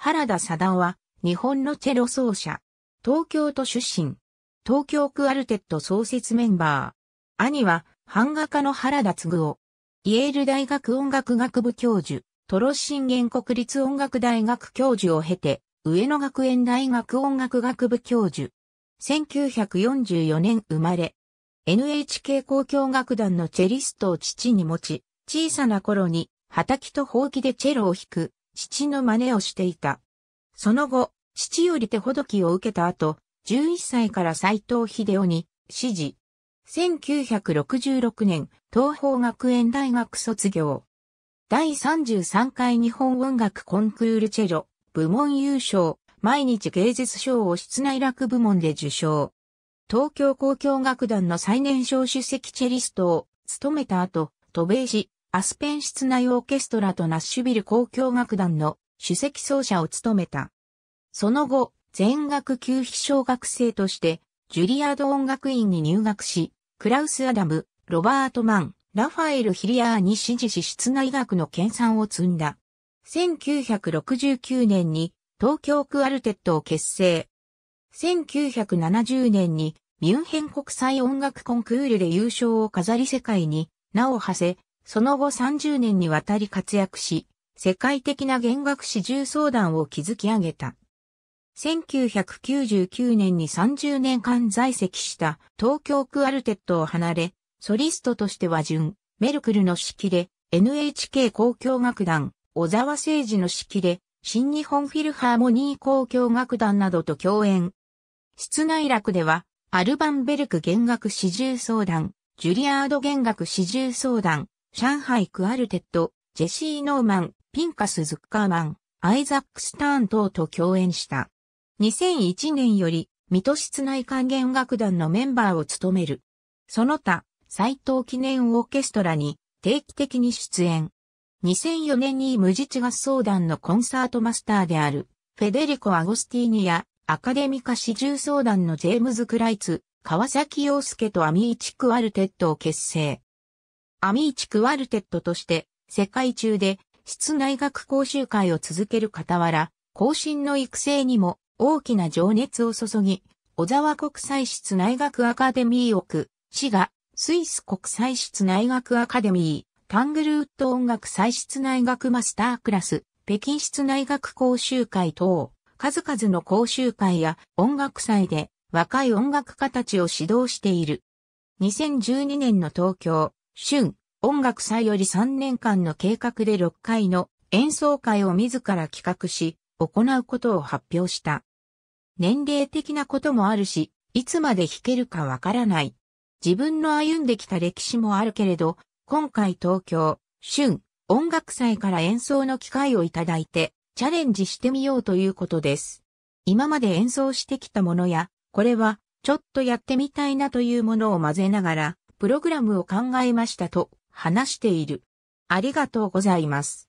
原田貞夫は、日本のチェロ奏者。東京都出身。東京クアルテット創設メンバー。兄は、版画家の原田嗣夫。イェール大学音楽学部教授、トロシンゲン国立音楽大学教授を経て、上野学園大学音楽学部教授。1944年生まれ。NHK 交響楽団のチェリストを父に持ち、小さな頃に、畑と放棄でチェロを弾く、父の真似をしていた。その後、父より手ほどきを受けた後、11歳から斎藤秀夫に指示。1966年、東方学園大学卒業。第33回日本音楽コンクールチェロ部門優勝、毎日芸術賞を室内楽部門で受賞。東京交響楽団の最年少主席チェリストを務めた後、渡米し、アスペン室内オーケストラとナッシュビル交響楽団の首席奏者を務めた。その後、全学級費小学生として、ジュリアード音楽院に入学し、クラウス・アダム、ロバート・マン、ラファエル・ヒリアーに支持し室内学の研鑽を積んだ。1969年に東京クアルテットを結成。1970年にミュンヘン国際音楽コンクールで優勝を飾り世界に、名を馳せ、その後30年にわたり活躍し、世界的な弦楽史重奏団を築き上げた。1999年に30年間在籍した東京クアルテットを離れ、ソリストとしては準、メルクルの指揮で NHK 交響楽団、小沢誠二の指揮で新日本フィルハーモニー交響楽団などと共演。室内楽ではアルバンベルク弦楽史重奏団、ジュリアード弦楽史重奏団、上海クアルテット、ジェシー・ノーマン、ピンカス・ズッカーマン、アイザック・スターン等と共演した。2001年より、水戸室内管弦楽団のメンバーを務める。その他、斎藤記念オーケストラに定期的に出演。2004年に無実合奏団のコンサートマスターである、フェデリコ・アゴスティーニや、アカデミカ四重奏団のジェームズ・クライツ、川崎洋介とアミーチ・クアルテットを結成。アミーチクワルテットとして世界中で室内学講習会を続ける傍ら、後進の育成にも大きな情熱を注ぎ、小沢国際室内学アカデミー奥、滋賀、スイス国際室内学アカデミー、タングルウッド音楽祭室内学マスタークラス、北京室内学講習会等、数々の講習会や音楽祭で若い音楽家たちを指導している。2012年の東京春、音楽祭より3年間の計画で6回の演奏会を自ら企画し、行うことを発表した。年齢的なこともあるし、いつまで弾けるかわからない。自分の歩んできた歴史もあるけれど、今回東京、春、音楽祭から演奏の機会をいただいて、チャレンジしてみようということです。今まで演奏してきたものや、これは、ちょっとやってみたいなというものを混ぜながら、プログラムを考えましたと話している。ありがとうございます。